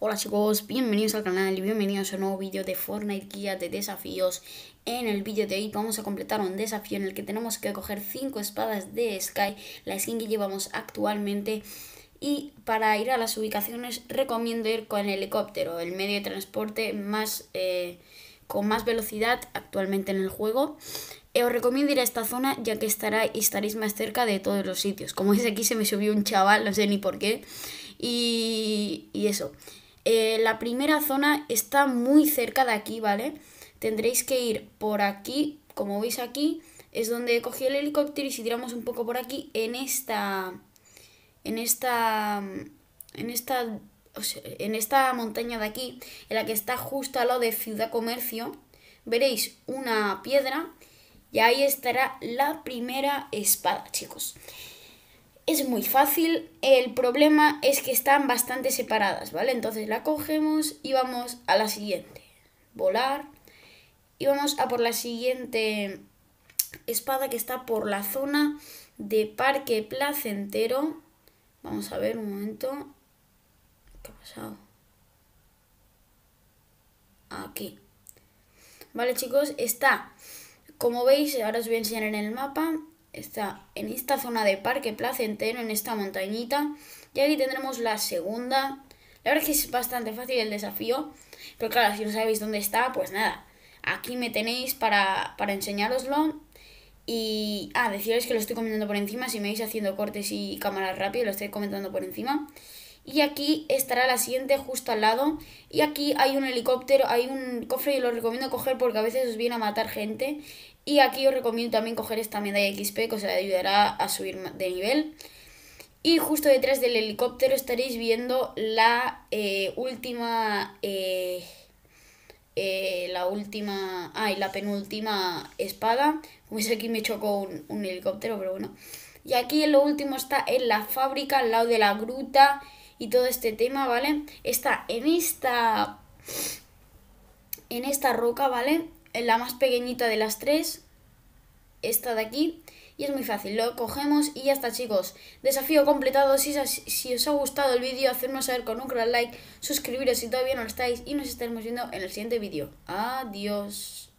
Hola chicos, bienvenidos al canal y bienvenidos a un nuevo vídeo de Fortnite Guía de Desafíos. En el vídeo de hoy vamos a completar un desafío en el que tenemos que coger 5 espadas de Sky, la skin que llevamos actualmente. Y para ir a las ubicaciones recomiendo ir con el helicóptero, el medio de transporte más, eh, con más velocidad actualmente en el juego. Eh, os recomiendo ir a esta zona ya que estará, estaréis más cerca de todos los sitios. Como veis aquí se me subió un chaval, no sé ni por qué. y, y eso. Eh, la primera zona está muy cerca de aquí, ¿vale? Tendréis que ir por aquí, como veis aquí, es donde cogí el helicóptero y si tiramos un poco por aquí, en esta, en esta, en esta, en esta montaña de aquí, en la que está justo al lado de Ciudad Comercio, veréis una piedra y ahí estará la primera espada, chicos. Es muy fácil, el problema es que están bastante separadas, ¿vale? Entonces la cogemos y vamos a la siguiente. Volar. Y vamos a por la siguiente espada que está por la zona de Parque Placentero. Vamos a ver un momento. ¿Qué ha pasado? Aquí. Vale chicos, está, como veis, ahora os voy a enseñar en el mapa, está en esta zona de Parque Placentero, en esta montañita. Y aquí tendremos la segunda. La verdad es que es bastante fácil el desafío. Pero claro, si no sabéis dónde está, pues nada. Aquí me tenéis para, para enseñároslo. Y, ah, deciros que lo estoy comentando por encima. Si me vais haciendo cortes y cámaras rápido, lo estoy comentando por encima y aquí estará la siguiente justo al lado. Y aquí hay un helicóptero, hay un cofre y lo recomiendo coger porque a veces os viene a matar gente. Y aquí os recomiendo también coger esta medalla XP que os ayudará a subir de nivel. Y justo detrás del helicóptero estaréis viendo la eh, última... Eh, eh, la última... Ah, la penúltima espada. pues aquí me chocó un, un helicóptero, pero bueno. Y aquí lo último está en la fábrica, al lado de la gruta y todo este tema, ¿vale? Está en esta, en esta roca, ¿vale? En la más pequeñita de las tres, esta de aquí. Y es muy fácil, lo cogemos y ya está chicos. Desafío completado, si, si os ha gustado el vídeo, hacernos saber con un gran like, suscribiros si todavía no lo estáis y nos estaremos viendo en el siguiente vídeo. Adiós.